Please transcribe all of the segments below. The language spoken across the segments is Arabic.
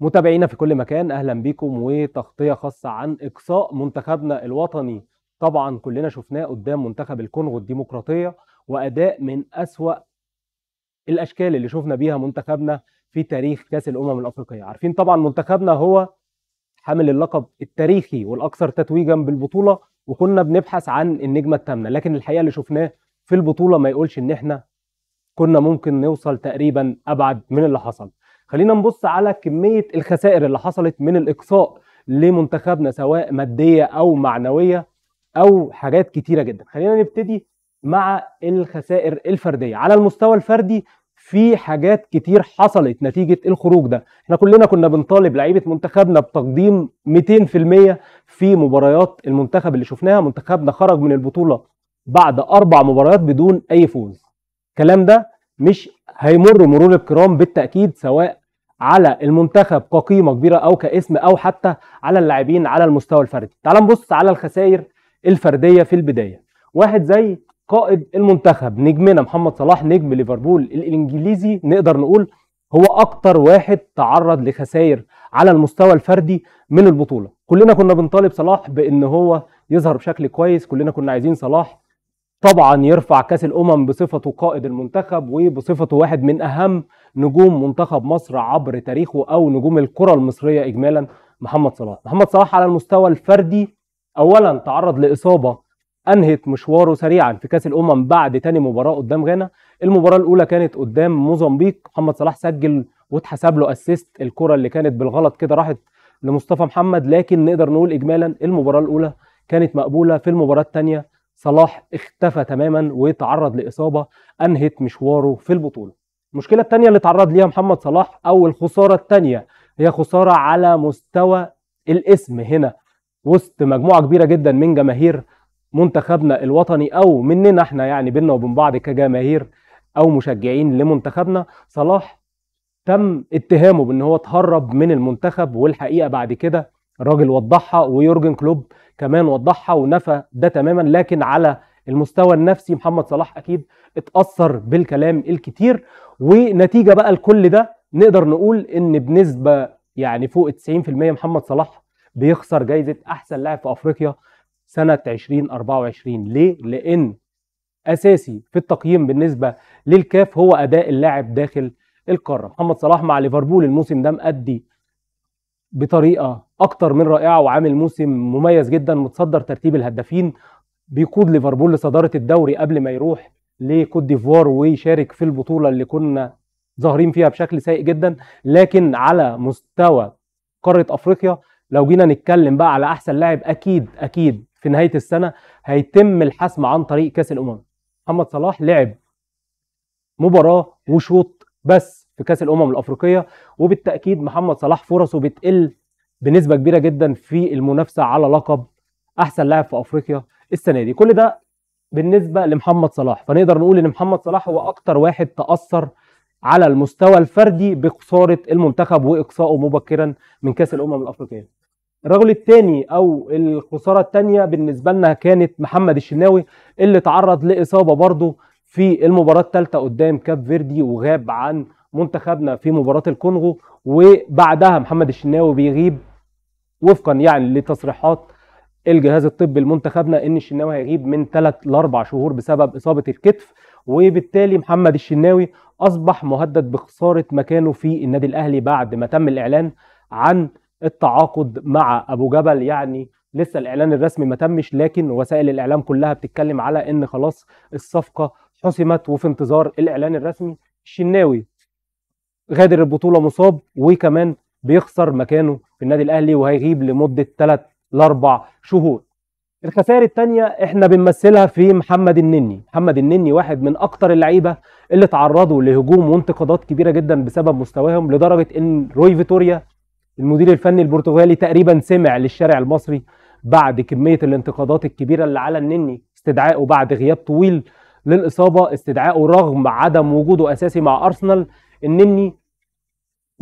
متابعينا في كل مكان اهلا بيكم وتغطيه خاصه عن اقصاء منتخبنا الوطني طبعا كلنا شفناه قدام منتخب الكونغو الديمقراطيه واداء من اسوا الاشكال اللي شفنا بيها منتخبنا في تاريخ كاس الامم الافريقيه عارفين طبعا منتخبنا هو حامل اللقب التاريخي والاكثر تتويجا بالبطوله وكنا بنبحث عن النجمه الثامنه لكن الحقيقه اللي شفناه في البطوله ما يقولش ان احنا كنا ممكن نوصل تقريبا ابعد من اللي حصل خلينا نبص على كميه الخسائر اللي حصلت من الاقصاء لمنتخبنا سواء ماديه او معنويه او حاجات كتيره جدا خلينا نبتدي مع الخسائر الفرديه على المستوى الفردي في حاجات كتير حصلت نتيجة الخروج ده احنا كلنا كنا بنطالب لعيبة منتخبنا بتقديم 200% في مباريات المنتخب اللي شفناها منتخبنا خرج من البطولة بعد أربع مباريات بدون أي فوز الكلام ده مش هيمر مرور الكرام بالتأكيد سواء على المنتخب كقيمه كبيره او كاسم او حتى على اللاعبين على المستوى الفردي تعال نبص على الخسائر الفرديه في البدايه واحد زي قائد المنتخب نجمنا محمد صلاح نجم ليفربول الانجليزي نقدر نقول هو اكتر واحد تعرض لخسائر على المستوى الفردي من البطوله كلنا كنا بنطالب صلاح بان هو يظهر بشكل كويس كلنا كنا عايزين صلاح طبعا يرفع كاس الامم بصفته قائد المنتخب وبصفته واحد من اهم نجوم منتخب مصر عبر تاريخه او نجوم الكره المصريه اجمالا محمد صلاح محمد صلاح على المستوى الفردي اولا تعرض لاصابه انهت مشواره سريعا في كاس الامم بعد تاني مباراه قدام غانا المباراه الاولى كانت قدام موزمبيق محمد صلاح سجل واتحسب له اسيست الكره اللي كانت بالغلط كده راحت لمصطفى محمد لكن نقدر نقول اجمالا المباراه الاولى كانت مقبوله في المباراه الثانيه صلاح اختفى تماما وتعرض لاصابه انهت مشواره في البطوله. المشكله الثانيه اللي تعرض ليها محمد صلاح او الخساره الثانيه هي خساره على مستوى الاسم هنا وسط مجموعه كبيره جدا من جماهير منتخبنا الوطني او مننا احنا يعني بينا وبين بعض كجماهير او مشجعين لمنتخبنا صلاح تم اتهامه بان هو اتهرب من المنتخب والحقيقه بعد كده الراجل وضحها ويورجن كلوب كمان وضحها ونفى ده تماما لكن على المستوى النفسي محمد صلاح اكيد اتاثر بالكلام الكتير ونتيجه بقى لكل ده نقدر نقول ان بنسبه يعني فوق 90% محمد صلاح بيخسر جايزه احسن لاعب في افريقيا سنه 2024 ليه؟ لان اساسي في التقييم بالنسبه للكاف هو اداء اللاعب داخل القاره محمد صلاح مع ليفربول الموسم ده مأدي بطريقه اكتر من رائعه وعامل موسم مميز جدا متصدر ترتيب الهدافين بيقود ليفربول لصداره الدوري قبل ما يروح لكوت ديفوار ويشارك في البطوله اللي كنا ظاهرين فيها بشكل سيء جدا لكن على مستوى قاره افريقيا لو جينا نتكلم بقى على احسن لاعب اكيد اكيد في نهايه السنه هيتم الحسم عن طريق كاس الامم محمد صلاح لعب مباراه وشوط بس في كاس الامم الافريقيه وبالتاكيد محمد صلاح فرصه بتقل بنسبه كبيره جدا في المنافسه على لقب احسن لاعب في افريقيا السنه دي كل ده بالنسبه لمحمد صلاح فنقدر نقول ان محمد صلاح هو اكتر واحد تاثر على المستوى الفردي بخساره المنتخب واقصائه مبكرا من كاس الامم الافريقيه الرجل الثاني او الخساره الثانيه بالنسبه لنا كانت محمد الشناوي اللي تعرض لاصابه برضه في المباراه الثالثه قدام كاب فيردي وغاب عن منتخبنا في مباراه الكونغو وبعدها محمد الشناوي بيغيب وفقا يعني لتصريحات الجهاز الطبي لمنتخبنا ان الشناوي هيغيب من 3 ل 4 شهور بسبب اصابه الكتف وبالتالي محمد الشناوي اصبح مهدد بخساره مكانه في النادي الاهلي بعد ما تم الاعلان عن التعاقد مع ابو جبل يعني لسه الاعلان الرسمي ما تمش لكن وسائل الاعلام كلها بتتكلم على ان خلاص الصفقه حسمت وفي انتظار الاعلان الرسمي الشناوي غادر البطوله مصاب وكمان بيخسر مكانه في النادي الاهلي وهيغيب لمده 3 لاربع شهور الخسائر الثانيه احنا بنمثلها في محمد النني محمد النني واحد من اكتر اللعيبه اللي تعرضوا لهجوم وانتقادات كبيره جدا بسبب مستواهم لدرجه ان روي فيتوريا المدير الفني البرتغالي تقريبا سمع للشارع المصري بعد كميه الانتقادات الكبيره اللي على النني استدعائه بعد غياب طويل للاصابه استدعائه رغم عدم وجوده اساسي مع ارسنال النني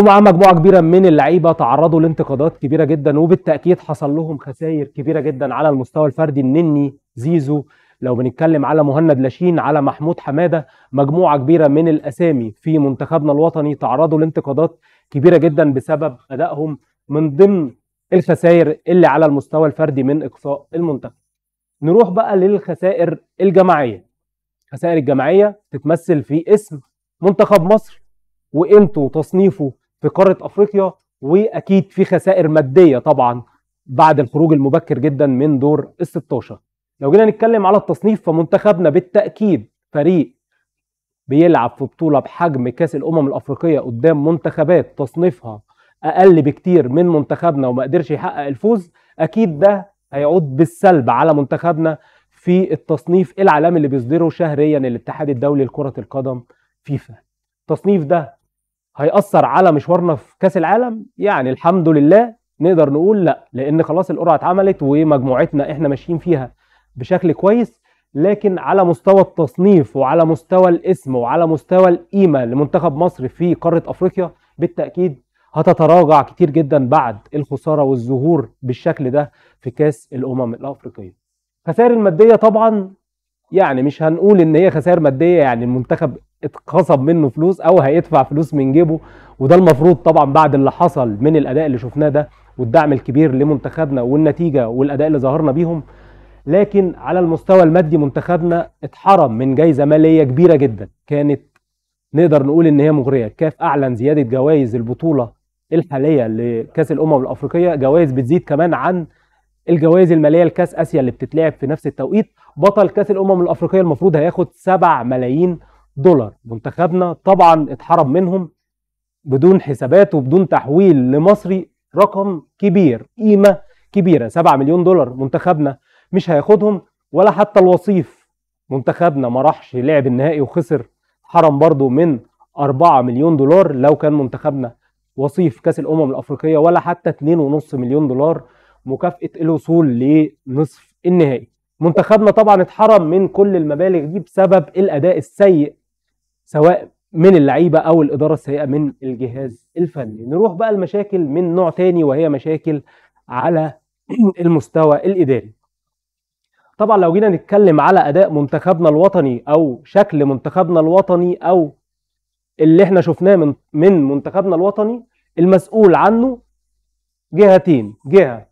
ومع مجموعه كبيره من اللعيبه تعرضوا لانتقادات كبيره جدا وبالتاكيد حصل لهم خسائر كبيره جدا على المستوى الفردي النني زيزو لو بنتكلم على مهند لاشين على محمود حماده مجموعه كبيره من الاسامي في منتخبنا الوطني تعرضوا لانتقادات كبيره جدا بسبب ادائهم من ضمن الخسائر اللي على المستوى الفردي من اقصاء المنتخب. نروح بقى للخسائر الجماعيه. الخسائر الجماعيه تتمثل في اسم منتخب مصر وقيمته وتصنيفه في قاره افريقيا واكيد في خسائر ماديه طبعا بعد الخروج المبكر جدا من دور ال 16 لو جينا نتكلم على التصنيف فمنتخبنا بالتاكيد فريق بيلعب في بطوله بحجم كاس الامم الافريقيه قدام منتخبات تصنيفها اقل بكتير من منتخبنا وما قدرش يحقق الفوز اكيد ده هيعود بالسلب على منتخبنا في التصنيف العالمي اللي بيصدره شهريا الاتحاد الدولي لكره القدم فيفا التصنيف ده هيأثر على مشوارنا في كاس العالم يعني الحمد لله نقدر نقول لا لان خلاص القرعه اتعملت ومجموعتنا احنا ماشيين فيها بشكل كويس لكن على مستوى التصنيف وعلى مستوى الاسم وعلى مستوى القيمه لمنتخب مصر في قاره افريقيا بالتاكيد هتتراجع كتير جدا بعد الخساره والظهور بالشكل ده في كاس الامم الافريقيه. الخسائر الماديه طبعا يعني مش هنقول ان هي خسائر ماديه يعني المنتخب اتقصب منه فلوس او هيدفع فلوس من جيبه وده المفروض طبعا بعد اللي حصل من الاداء اللي شفناه ده والدعم الكبير لمنتخبنا والنتيجه والاداء اللي ظهرنا بيهم لكن على المستوى المادي منتخبنا اتحرم من جايزه ماليه كبيره جدا كانت نقدر نقول ان هي مغريه الكاف اعلن زياده جوائز البطوله الحاليه لكاس الامم الافريقيه جوائز بتزيد كمان عن الجوائز الماليه لكاس اسيا اللي بتتلعب في نفس التوقيت بطل كاس الامم الافريقيه المفروض هياخد 7 ملايين دولار منتخبنا طبعا اتحرم منهم بدون حسابات وبدون تحويل لمصري رقم كبير قيمه كبيره 7 مليون دولار منتخبنا مش هياخدهم ولا حتى الوصيف منتخبنا ما راحش لعب النهائي وخسر حرم برضه من 4 مليون دولار لو كان منتخبنا وصيف كاس الامم الافريقيه ولا حتى 2.5 مليون دولار مكافاه الوصول لنصف النهائي منتخبنا طبعا اتحرم من كل المبالغ دي بسبب الاداء السيء سواء من اللعيبه او الاداره السيئه من الجهاز الفني نروح بقى المشاكل من نوع تاني وهي مشاكل على المستوى الاداري طبعا لو جينا نتكلم على اداء منتخبنا الوطني او شكل منتخبنا الوطني او اللي احنا شفناه من من منتخبنا الوطني المسؤول عنه جهتين جهه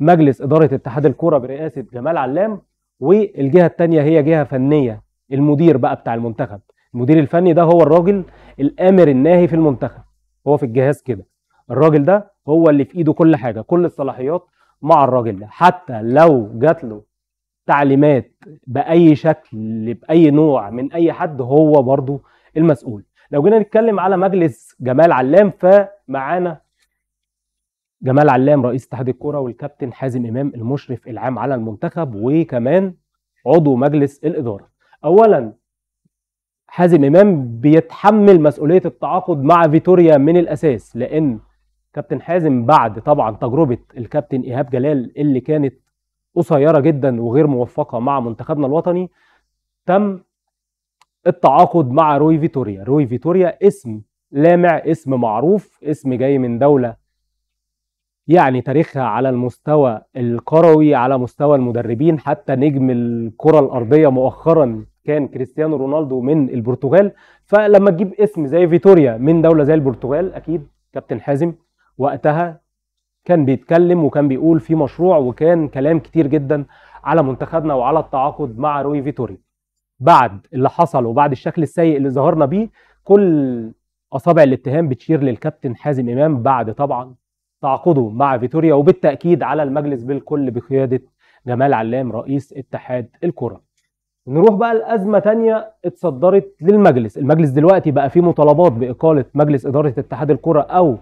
مجلس إدارة اتحاد الكورة برئاسة جمال علام والجهة الثانية هي جهة فنية المدير بقى بتاع المنتخب المدير الفني ده هو الراجل الآمر الناهي في المنتخب هو في الجهاز كده الراجل ده هو اللي في إيده كل حاجة كل الصلاحيات مع الراجل ده حتى لو جات له تعليمات بأي شكل بأي نوع من أي حد هو برضو المسؤول لو جينا نتكلم على مجلس جمال علام فمعانا جمال علام رئيس اتحاد الكوره والكابتن حازم امام المشرف العام على المنتخب وكمان عضو مجلس الاداره اولا حازم امام بيتحمل مسؤوليه التعاقد مع فيتوريا من الاساس لان كابتن حازم بعد طبعا تجربه الكابتن ايهاب جلال اللي كانت قصيره جدا وغير موفقه مع منتخبنا الوطني تم التعاقد مع روي فيتوريا روي فيتوريا اسم لامع اسم معروف اسم جاي من دوله يعني تاريخها على المستوى الكروي على مستوى المدربين حتى نجم الكرة الأرضية مؤخرا كان كريستيانو رونالدو من البرتغال فلما تجيب اسم زي فيتوريا من دولة زي البرتغال أكيد كابتن حازم وقتها كان بيتكلم وكان بيقول في مشروع وكان كلام كتير جدا على منتخبنا وعلى التعاقد مع روي فيتوريا بعد اللي حصل وبعد الشكل السيء اللي ظهرنا بيه كل اصابع الاتهام بتشير للكابتن حازم امام بعد طبعا تعقده مع فيتوريا وبالتأكيد على المجلس بالكل بقيادة جمال علام رئيس اتحاد الكرة نروح بقى لأزمة تانية اتصدرت للمجلس المجلس دلوقتي بقى فيه مطالبات بإقالة مجلس إدارة اتحاد الكرة أو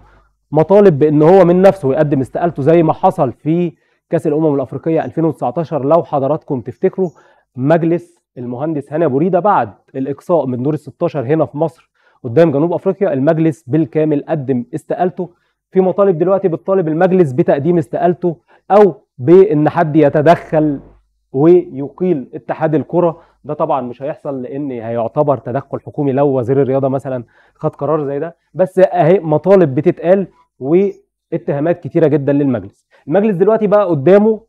مطالب بأن هو من نفسه يقدم استقالته زي ما حصل في كأس الأمم الأفريقية 2019 لو حضراتكم تفتكروا مجلس المهندس هاني ابو ريده بعد الاقصاء من دور ال 16 هنا في مصر قدام جنوب افريقيا المجلس بالكامل قدم استقالته في مطالب دلوقتي بتطالب المجلس بتقديم استقالته او بان حد يتدخل ويقيل اتحاد الكره ده طبعا مش هيحصل لان هيعتبر تدخل حكومي لو وزير الرياضه مثلا خد قرار زي ده بس اهي مطالب بتتقال واتهامات كتيره جدا للمجلس المجلس دلوقتي بقى قدامه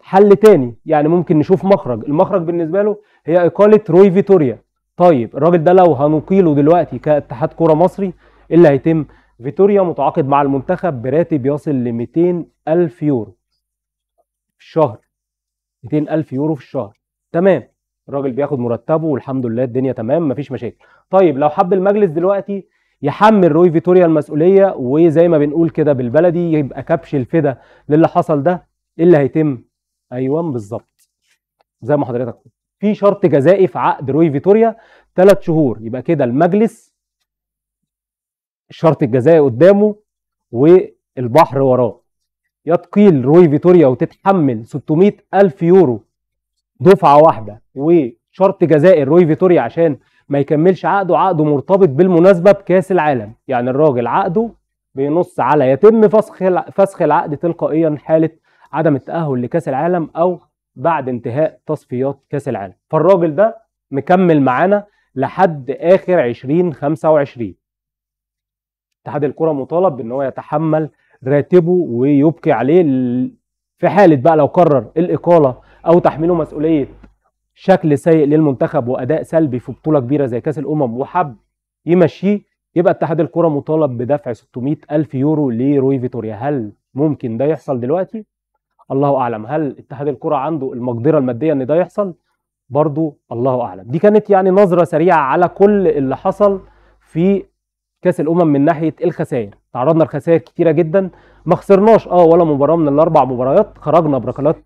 حل تاني يعني ممكن نشوف مخرج المخرج بالنسبه له هي اقاله روي فيتوريا طيب الراجل ده لو هنقيله دلوقتي كاتحاد كره مصري إيه اللي هيتم فيتوريا متعاقد مع المنتخب براتب يصل ل 200 ألف يورو في الشهر 200 ألف يورو في الشهر تمام الراجل بياخد مرتبه والحمد لله الدنيا تمام مفيش مشاكل طيب لو حب المجلس دلوقتي يحمل روي فيتوريا المسؤوليه وزي ما بنقول كده بالبلدي يبقى كبش الفدا للي حصل ده إيه اللي هيتم ايوه بالظبط زي ما حضرتك في شرط جزائي في عقد روي فيتوريا ثلاث شهور يبقى كده المجلس الشرط الجزائي قدامه والبحر وراه يا تقيل روي فيتوريا وتتحمل 600 ألف يورو دفعة واحدة وشرط جزائي روي فيتوريا عشان ما يكملش عقده عقده مرتبط بالمناسبة بكأس العالم يعني الراجل عقده بينص على يتم فسخ فسخ العقد تلقائيا حالة عدم التأهل لكأس العالم أو بعد انتهاء تصفيات كأس العالم فالراجل ده مكمل معانا لحد آخر 2025 اتحاد الكره مطالب بان هو يتحمل راتبه ويبقي عليه في حاله بقى لو قرر الاقاله او تحميله مسؤوليه شكل سيء للمنتخب واداء سلبي في بطوله كبيره زي كاس الامم وحب يمشيه يبقى اتحاد الكره مطالب بدفع 600 الف يورو لروي فيتوريا هل ممكن ده يحصل دلوقتي الله اعلم هل اتحاد الكره عنده المقدره الماديه ان ده يحصل برضو الله اعلم دي كانت يعني نظره سريعه على كل اللي حصل في كاس الامم من ناحيه الخسائر تعرضنا لخسائر كتيره جدا ما خسرناش اه ولا مباراه من الاربع مباريات خرجنا بركلات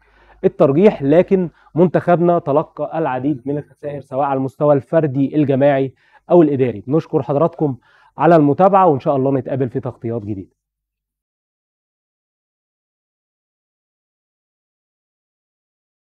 الترجيح لكن منتخبنا تلقى العديد من الخسائر سواء على المستوى الفردي الجماعي او الاداري نشكر حضراتكم على المتابعه وان شاء الله نتقابل في تغطيات جديده